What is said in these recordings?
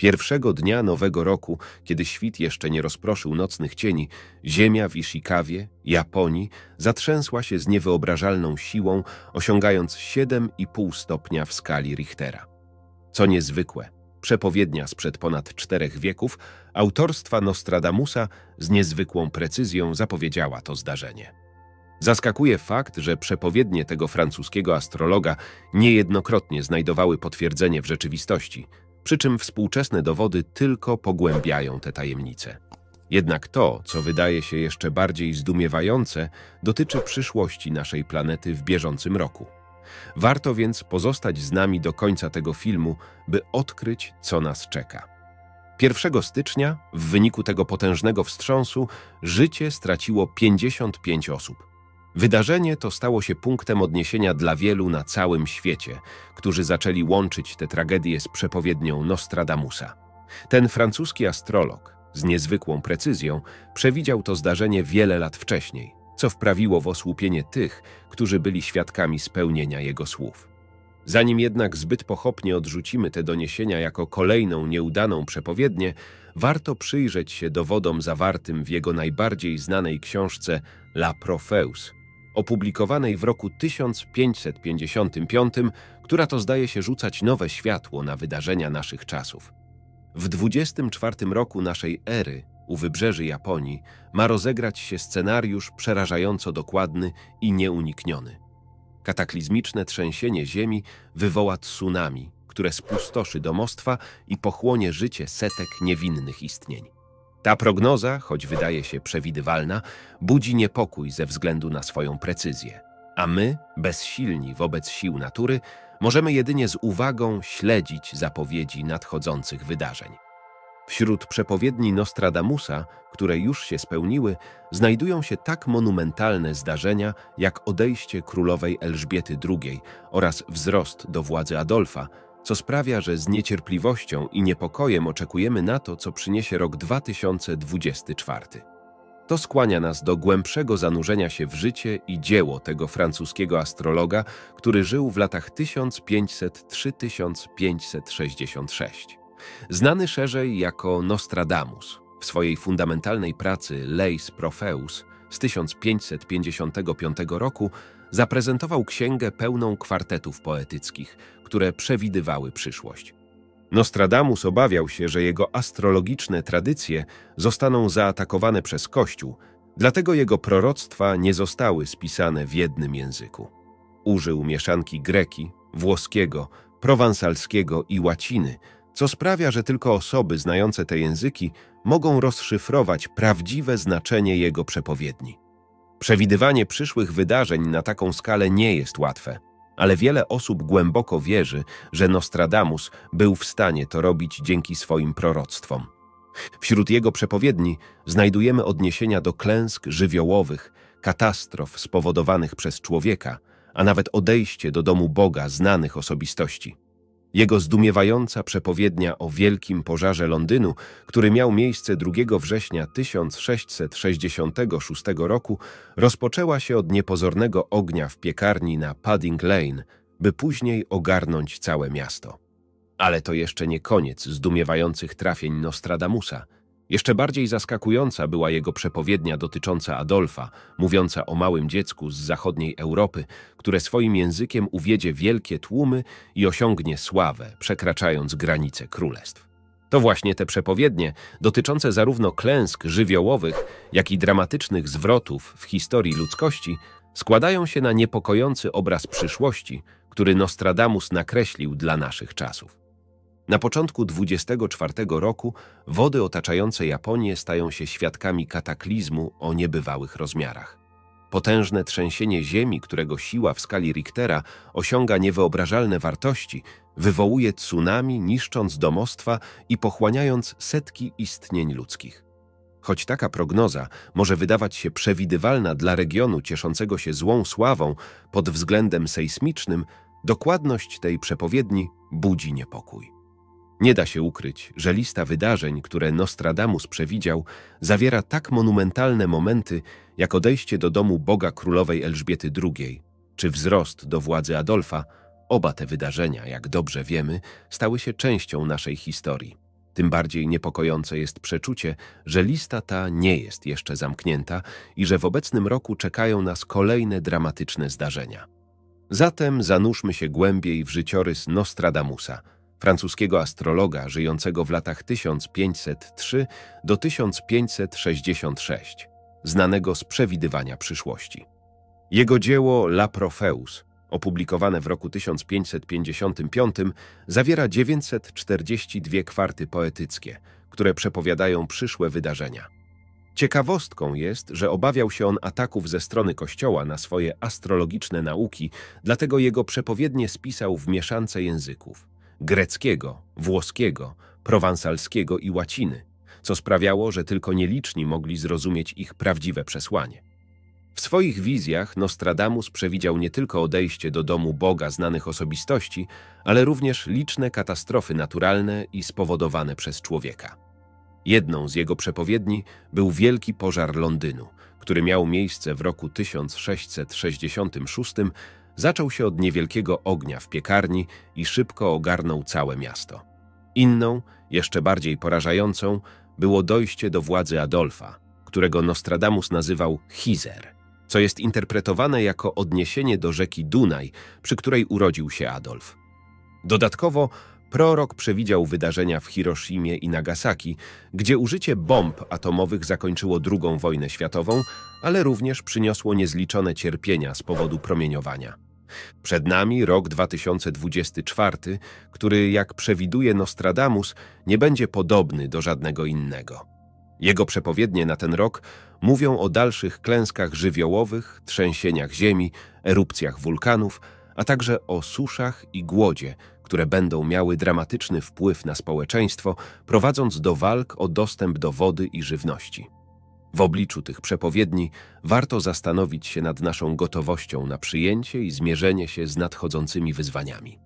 Pierwszego dnia nowego roku, kiedy świt jeszcze nie rozproszył nocnych cieni, ziemia w Ishikawie, Japonii, zatrzęsła się z niewyobrażalną siłą, osiągając 7,5 stopnia w skali Richtera. Co niezwykłe, przepowiednia sprzed ponad czterech wieków, autorstwa Nostradamusa z niezwykłą precyzją zapowiedziała to zdarzenie. Zaskakuje fakt, że przepowiednie tego francuskiego astrologa niejednokrotnie znajdowały potwierdzenie w rzeczywistości – przy czym współczesne dowody tylko pogłębiają te tajemnice. Jednak to, co wydaje się jeszcze bardziej zdumiewające, dotyczy przyszłości naszej planety w bieżącym roku. Warto więc pozostać z nami do końca tego filmu, by odkryć, co nas czeka. 1 stycznia, w wyniku tego potężnego wstrząsu, życie straciło 55 osób. Wydarzenie to stało się punktem odniesienia dla wielu na całym świecie, którzy zaczęli łączyć tę tragedię z przepowiednią Nostradamusa. Ten francuski astrolog z niezwykłą precyzją przewidział to zdarzenie wiele lat wcześniej, co wprawiło w osłupienie tych, którzy byli świadkami spełnienia jego słów. Zanim jednak zbyt pochopnie odrzucimy te doniesienia jako kolejną nieudaną przepowiednię, warto przyjrzeć się dowodom zawartym w jego najbardziej znanej książce La Profeus – opublikowanej w roku 1555, która to zdaje się rzucać nowe światło na wydarzenia naszych czasów. W 24 roku naszej ery, u wybrzeży Japonii, ma rozegrać się scenariusz przerażająco dokładny i nieunikniony. Kataklizmiczne trzęsienie ziemi wywoła tsunami, które spustoszy domostwa i pochłonie życie setek niewinnych istnień. Ta prognoza, choć wydaje się przewidywalna, budzi niepokój ze względu na swoją precyzję, a my, bezsilni wobec sił natury, możemy jedynie z uwagą śledzić zapowiedzi nadchodzących wydarzeń. Wśród przepowiedni Nostradamusa, które już się spełniły, znajdują się tak monumentalne zdarzenia jak odejście królowej Elżbiety II oraz wzrost do władzy Adolfa, co sprawia, że z niecierpliwością i niepokojem oczekujemy na to, co przyniesie rok 2024. To skłania nas do głębszego zanurzenia się w życie i dzieło tego francuskiego astrologa, który żył w latach 1500-3566. Znany szerzej jako Nostradamus, w swojej fundamentalnej pracy Leis Profeus z 1555 roku zaprezentował księgę pełną kwartetów poetyckich, które przewidywały przyszłość. Nostradamus obawiał się, że jego astrologiczne tradycje zostaną zaatakowane przez Kościół, dlatego jego proroctwa nie zostały spisane w jednym języku. Użył mieszanki greki, włoskiego, prowansalskiego i łaciny, co sprawia, że tylko osoby znające te języki mogą rozszyfrować prawdziwe znaczenie jego przepowiedni. Przewidywanie przyszłych wydarzeń na taką skalę nie jest łatwe, ale wiele osób głęboko wierzy, że Nostradamus był w stanie to robić dzięki swoim proroctwom. Wśród jego przepowiedni znajdujemy odniesienia do klęsk żywiołowych, katastrof spowodowanych przez człowieka, a nawet odejście do domu Boga znanych osobistości. Jego zdumiewająca przepowiednia o wielkim pożarze Londynu, który miał miejsce 2 września 1666 roku, rozpoczęła się od niepozornego ognia w piekarni na Padding Lane, by później ogarnąć całe miasto. Ale to jeszcze nie koniec zdumiewających trafień Nostradamusa – jeszcze bardziej zaskakująca była jego przepowiednia dotycząca Adolfa, mówiąca o małym dziecku z zachodniej Europy, które swoim językiem uwiedzie wielkie tłumy i osiągnie sławę, przekraczając granice królestw. To właśnie te przepowiednie, dotyczące zarówno klęsk żywiołowych, jak i dramatycznych zwrotów w historii ludzkości, składają się na niepokojący obraz przyszłości, który Nostradamus nakreślił dla naszych czasów. Na początku 24 roku wody otaczające Japonię stają się świadkami kataklizmu o niebywałych rozmiarach. Potężne trzęsienie ziemi, którego siła w skali Richtera osiąga niewyobrażalne wartości, wywołuje tsunami, niszcząc domostwa i pochłaniając setki istnień ludzkich. Choć taka prognoza może wydawać się przewidywalna dla regionu cieszącego się złą sławą pod względem sejsmicznym, dokładność tej przepowiedni budzi niepokój. Nie da się ukryć, że lista wydarzeń, które Nostradamus przewidział, zawiera tak monumentalne momenty, jak odejście do domu Boga Królowej Elżbiety II, czy wzrost do władzy Adolfa, oba te wydarzenia, jak dobrze wiemy, stały się częścią naszej historii. Tym bardziej niepokojące jest przeczucie, że lista ta nie jest jeszcze zamknięta i że w obecnym roku czekają nas kolejne dramatyczne zdarzenia. Zatem zanurzmy się głębiej w życiorys Nostradamusa – francuskiego astrologa żyjącego w latach 1503 do 1566, znanego z przewidywania przyszłości. Jego dzieło La Profeus, opublikowane w roku 1555, zawiera 942 kwarty poetyckie, które przepowiadają przyszłe wydarzenia. Ciekawostką jest, że obawiał się on ataków ze strony Kościoła na swoje astrologiczne nauki, dlatego jego przepowiednie spisał w mieszance języków greckiego, włoskiego, prowansalskiego i łaciny, co sprawiało, że tylko nieliczni mogli zrozumieć ich prawdziwe przesłanie. W swoich wizjach Nostradamus przewidział nie tylko odejście do domu Boga znanych osobistości, ale również liczne katastrofy naturalne i spowodowane przez człowieka. Jedną z jego przepowiedni był wielki pożar Londynu, który miał miejsce w roku 1666 Zaczął się od niewielkiego ognia w piekarni i szybko ogarnął całe miasto. Inną, jeszcze bardziej porażającą, było dojście do władzy Adolfa, którego Nostradamus nazywał Hizer, co jest interpretowane jako odniesienie do rzeki Dunaj, przy której urodził się Adolf. Dodatkowo prorok przewidział wydarzenia w Hiroshimie i Nagasaki, gdzie użycie bomb atomowych zakończyło II wojnę światową, ale również przyniosło niezliczone cierpienia z powodu promieniowania. Przed nami rok 2024, który, jak przewiduje Nostradamus, nie będzie podobny do żadnego innego. Jego przepowiednie na ten rok mówią o dalszych klęskach żywiołowych, trzęsieniach ziemi, erupcjach wulkanów, a także o suszach i głodzie, które będą miały dramatyczny wpływ na społeczeństwo, prowadząc do walk o dostęp do wody i żywności. W obliczu tych przepowiedni warto zastanowić się nad naszą gotowością na przyjęcie i zmierzenie się z nadchodzącymi wyzwaniami.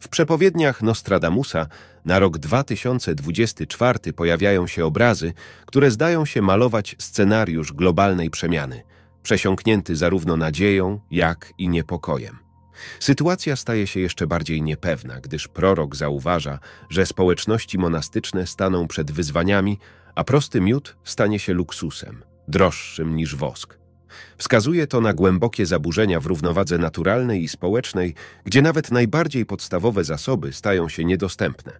W przepowiedniach Nostradamusa na rok 2024 pojawiają się obrazy, które zdają się malować scenariusz globalnej przemiany, przesiąknięty zarówno nadzieją, jak i niepokojem. Sytuacja staje się jeszcze bardziej niepewna, gdyż prorok zauważa, że społeczności monastyczne staną przed wyzwaniami, a prosty miód stanie się luksusem, droższym niż wosk. Wskazuje to na głębokie zaburzenia w równowadze naturalnej i społecznej, gdzie nawet najbardziej podstawowe zasoby stają się niedostępne.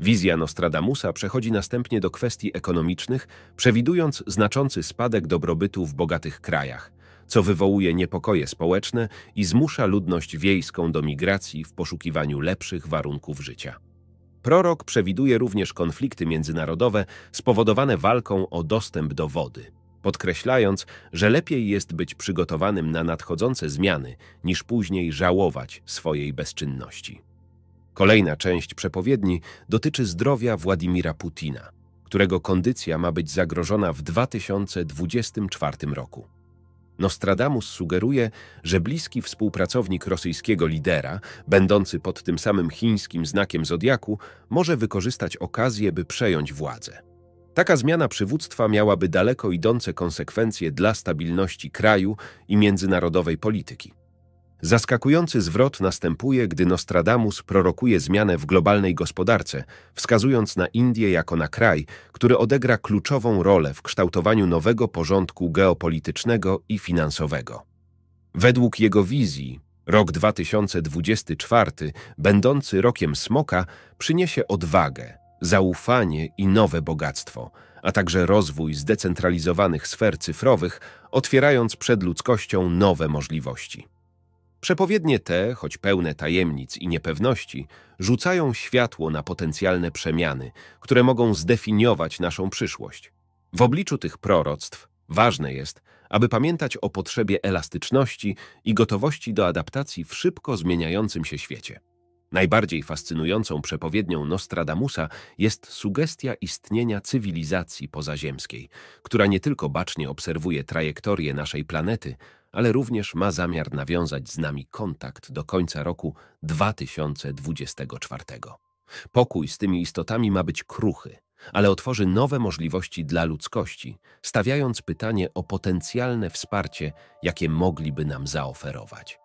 Wizja Nostradamusa przechodzi następnie do kwestii ekonomicznych, przewidując znaczący spadek dobrobytu w bogatych krajach, co wywołuje niepokoje społeczne i zmusza ludność wiejską do migracji w poszukiwaniu lepszych warunków życia. Prorok przewiduje również konflikty międzynarodowe spowodowane walką o dostęp do wody, podkreślając, że lepiej jest być przygotowanym na nadchodzące zmiany, niż później żałować swojej bezczynności. Kolejna część przepowiedni dotyczy zdrowia Władimira Putina, którego kondycja ma być zagrożona w 2024 roku. Nostradamus sugeruje, że bliski współpracownik rosyjskiego lidera, będący pod tym samym chińskim znakiem zodiaku, może wykorzystać okazję, by przejąć władzę. Taka zmiana przywództwa miałaby daleko idące konsekwencje dla stabilności kraju i międzynarodowej polityki. Zaskakujący zwrot następuje, gdy Nostradamus prorokuje zmianę w globalnej gospodarce, wskazując na Indię jako na kraj, który odegra kluczową rolę w kształtowaniu nowego porządku geopolitycznego i finansowego. Według jego wizji rok 2024, będący rokiem smoka, przyniesie odwagę, zaufanie i nowe bogactwo, a także rozwój zdecentralizowanych sfer cyfrowych, otwierając przed ludzkością nowe możliwości. Przepowiednie te, choć pełne tajemnic i niepewności, rzucają światło na potencjalne przemiany, które mogą zdefiniować naszą przyszłość. W obliczu tych proroctw ważne jest, aby pamiętać o potrzebie elastyczności i gotowości do adaptacji w szybko zmieniającym się świecie. Najbardziej fascynującą przepowiednią Nostradamusa jest sugestia istnienia cywilizacji pozaziemskiej, która nie tylko bacznie obserwuje trajektorię naszej planety, ale również ma zamiar nawiązać z nami kontakt do końca roku 2024. Pokój z tymi istotami ma być kruchy, ale otworzy nowe możliwości dla ludzkości, stawiając pytanie o potencjalne wsparcie, jakie mogliby nam zaoferować.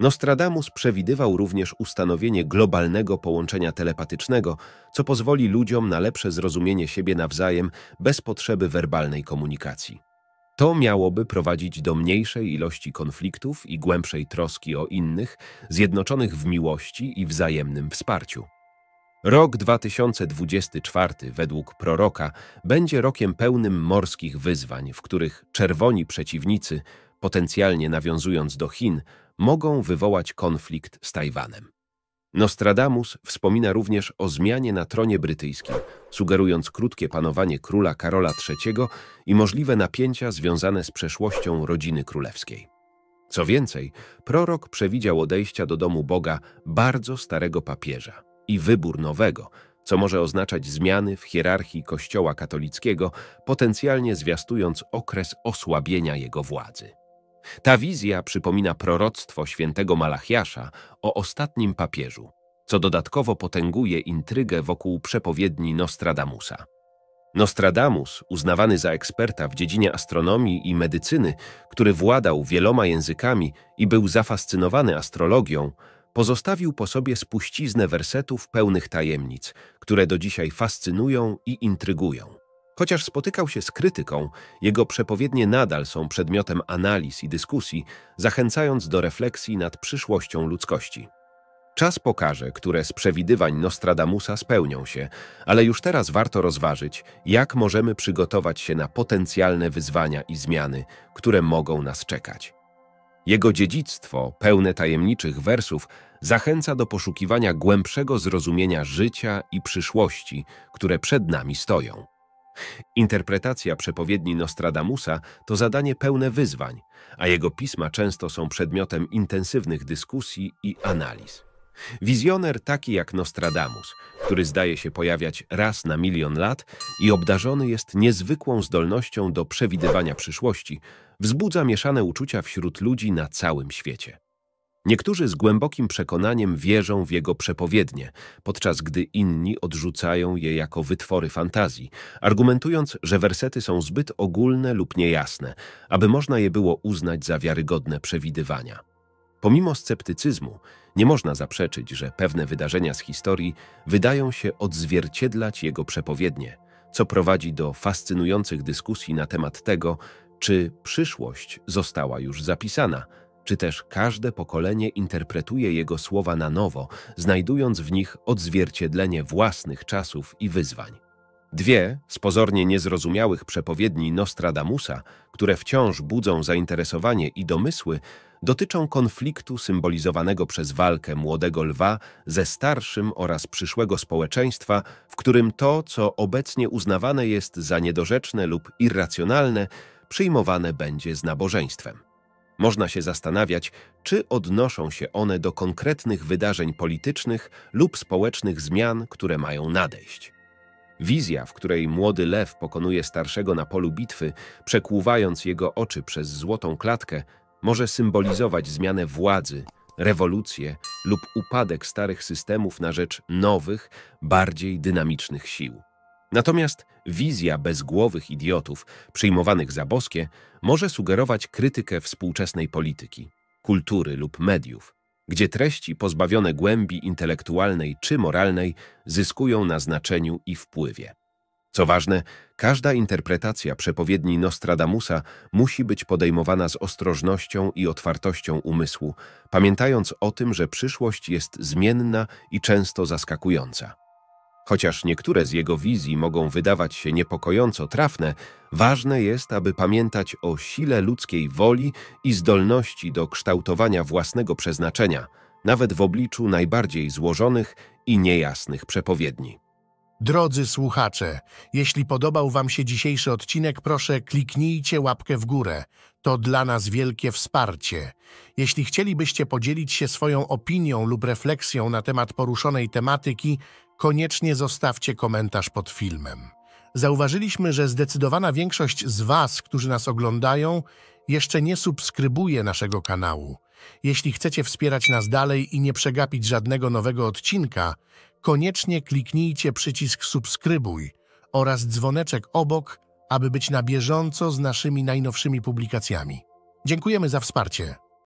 Nostradamus przewidywał również ustanowienie globalnego połączenia telepatycznego, co pozwoli ludziom na lepsze zrozumienie siebie nawzajem bez potrzeby werbalnej komunikacji. To miałoby prowadzić do mniejszej ilości konfliktów i głębszej troski o innych, zjednoczonych w miłości i wzajemnym wsparciu. Rok 2024 według proroka będzie rokiem pełnym morskich wyzwań, w których czerwoni przeciwnicy, potencjalnie nawiązując do Chin, mogą wywołać konflikt z Tajwanem. Nostradamus wspomina również o zmianie na tronie brytyjskim, sugerując krótkie panowanie króla Karola III i możliwe napięcia związane z przeszłością rodziny królewskiej. Co więcej, prorok przewidział odejścia do domu Boga bardzo starego papieża i wybór nowego, co może oznaczać zmiany w hierarchii Kościoła katolickiego, potencjalnie zwiastując okres osłabienia jego władzy. Ta wizja przypomina proroctwo świętego Malachiasza o ostatnim papieżu, co dodatkowo potęguje intrygę wokół przepowiedni Nostradamusa. Nostradamus, uznawany za eksperta w dziedzinie astronomii i medycyny, który władał wieloma językami i był zafascynowany astrologią, pozostawił po sobie spuściznę wersetów pełnych tajemnic, które do dzisiaj fascynują i intrygują. Chociaż spotykał się z krytyką, jego przepowiednie nadal są przedmiotem analiz i dyskusji, zachęcając do refleksji nad przyszłością ludzkości. Czas pokaże, które z przewidywań Nostradamusa spełnią się, ale już teraz warto rozważyć, jak możemy przygotować się na potencjalne wyzwania i zmiany, które mogą nas czekać. Jego dziedzictwo, pełne tajemniczych wersów, zachęca do poszukiwania głębszego zrozumienia życia i przyszłości, które przed nami stoją. Interpretacja przepowiedni Nostradamusa to zadanie pełne wyzwań, a jego pisma często są przedmiotem intensywnych dyskusji i analiz. Wizjoner taki jak Nostradamus, który zdaje się pojawiać raz na milion lat i obdarzony jest niezwykłą zdolnością do przewidywania przyszłości, wzbudza mieszane uczucia wśród ludzi na całym świecie. Niektórzy z głębokim przekonaniem wierzą w jego przepowiednie, podczas gdy inni odrzucają je jako wytwory fantazji, argumentując, że wersety są zbyt ogólne lub niejasne, aby można je było uznać za wiarygodne przewidywania. Pomimo sceptycyzmu, nie można zaprzeczyć, że pewne wydarzenia z historii wydają się odzwierciedlać jego przepowiednie, co prowadzi do fascynujących dyskusji na temat tego, czy przyszłość została już zapisana – czy też każde pokolenie interpretuje jego słowa na nowo, znajdując w nich odzwierciedlenie własnych czasów i wyzwań. Dwie z pozornie niezrozumiałych przepowiedni Nostradamusa, które wciąż budzą zainteresowanie i domysły, dotyczą konfliktu symbolizowanego przez walkę młodego lwa ze starszym oraz przyszłego społeczeństwa, w którym to, co obecnie uznawane jest za niedorzeczne lub irracjonalne, przyjmowane będzie z nabożeństwem. Można się zastanawiać, czy odnoszą się one do konkretnych wydarzeń politycznych lub społecznych zmian, które mają nadejść. Wizja, w której młody lew pokonuje starszego na polu bitwy, przekłuwając jego oczy przez złotą klatkę, może symbolizować zmianę władzy, rewolucję lub upadek starych systemów na rzecz nowych, bardziej dynamicznych sił. Natomiast wizja bezgłowych idiotów przyjmowanych za boskie może sugerować krytykę współczesnej polityki, kultury lub mediów, gdzie treści pozbawione głębi intelektualnej czy moralnej zyskują na znaczeniu i wpływie. Co ważne, każda interpretacja przepowiedni Nostradamusa musi być podejmowana z ostrożnością i otwartością umysłu, pamiętając o tym, że przyszłość jest zmienna i często zaskakująca. Chociaż niektóre z jego wizji mogą wydawać się niepokojąco trafne, ważne jest, aby pamiętać o sile ludzkiej woli i zdolności do kształtowania własnego przeznaczenia, nawet w obliczu najbardziej złożonych i niejasnych przepowiedni. Drodzy słuchacze, jeśli podobał Wam się dzisiejszy odcinek, proszę kliknijcie łapkę w górę. To dla nas wielkie wsparcie. Jeśli chcielibyście podzielić się swoją opinią lub refleksją na temat poruszonej tematyki, koniecznie zostawcie komentarz pod filmem. Zauważyliśmy, że zdecydowana większość z Was, którzy nas oglądają, jeszcze nie subskrybuje naszego kanału. Jeśli chcecie wspierać nas dalej i nie przegapić żadnego nowego odcinka, koniecznie kliknijcie przycisk subskrybuj oraz dzwoneczek obok, aby być na bieżąco z naszymi najnowszymi publikacjami. Dziękujemy za wsparcie.